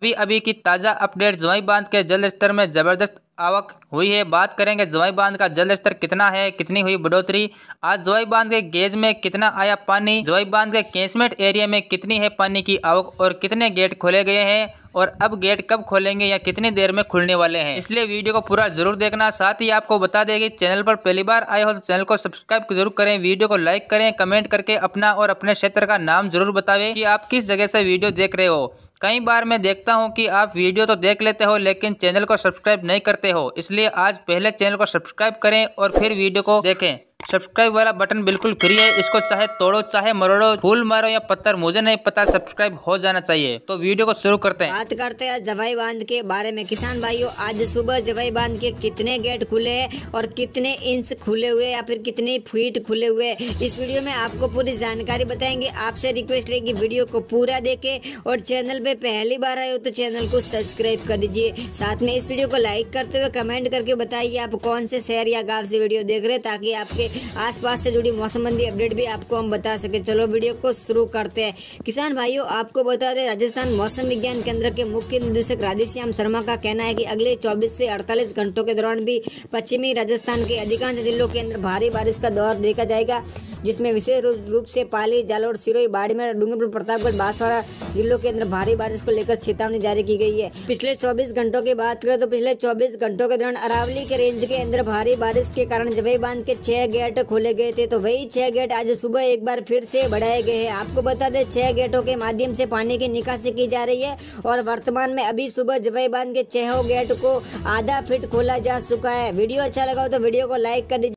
अभी अभी की ताज़ा अपडेट जवाई बांध के जल स्तर में ज़बरदस्त आवक हुई है बात करेंगे जवाई बांध का जल स्तर कितना है कितनी हुई बढ़ोतरी आज जवाई बांध के गेज में कितना आया पानी ज्वाई बांध के कैंसमेंट एरिया में कितनी है पानी की आवक और कितने गेट खोले गए हैं और अब गेट कब खोलेंगे या कितनी देर में खुलने वाले हैं इसलिए वीडियो को पूरा जरूर देखना साथ ही आपको बता दें कि चैनल पर पहली बार आए हो तो चैनल को सब्सक्राइब जरूर करें वीडियो को लाइक करें कमेंट करके अपना और अपने क्षेत्र का नाम जरूर की कि आप किस जगह से वीडियो देख रहे हो कई बार मैं देखता हूं कि आप वीडियो तो देख लेते हो लेकिन चैनल को सब्सक्राइब नहीं करते हो इसलिए आज पहले चैनल को सब्सक्राइब करें और फिर वीडियो को देखें सब्सक्राइब वाला बटन बिल्कुल फ्री है इसको चाहे तोड़ो चाहे मरोड़ो फूल मारो या पत्थर मुझे नहीं पता सब्सक्राइब हो जाना चाहिए तो वीडियो को शुरू करते हैं बात करते हैं जवाई बांध के बारे में किसान भाइयों आज सुबह जवाई बांध के कितने गेट खुले है और कितने इंच खुले हुए या फिर कितने फीट खुले हुए इस वीडियो में आपको पूरी जानकारी बताएंगे आपसे रिक्वेस्ट है की वीडियो को पूरा देखे और चैनल पे पहली बार आए हो तो चैनल को सब्सक्राइब कर दीजिए साथ में इस वीडियो को लाइक करते हुए कमेंट करके बताइए आप कौन से शहर या गाँव से वीडियो देख रहे हैं ताकि आपके आसपास से जुड़ी मौसम संबंधी अपडेट भी आपको हम बता सके चलो वीडियो को शुरू करते हैं किसान भाइयों आपको बता दें राजस्थान मौसम विज्ञान केंद्र के मुख्य निदेशक राधेश्याम शर्मा का कहना है कि अगले 24 से 48 घंटों के दौरान भी पश्चिमी राजस्थान के अधिकांश जिलों के अंदर भारी बारिश का दौर देखा जाएगा जिसमें विशेष रूप से पाली जालौर सिरोही बाड़मेर डूंगरपुर प्रतापगढ़ बांसवाड़ा जिलों के अंदर भारी बारिश को लेकर चेतावनी जारी की गई है पिछले 24 घंटों की बात करें तो पिछले 24 घंटों के दौरान अरावली के रेंज के अंदर भारी बारिश के कारण जबई बांध के छह गेट गेट खोले गए थे तो वही छह गेट आज सुबह एक बार फिर से बढ़ाए गए हैं आपको बता दें छह गेटों के माध्यम से पानी की निकासी की जा रही है और वर्तमान में अभी सुबह जवाई बांध के छह गेट को आधा फीट खोला जा चुका है वीडियो अच्छा लगा हो तो वीडियो को लाइक कर दीजिए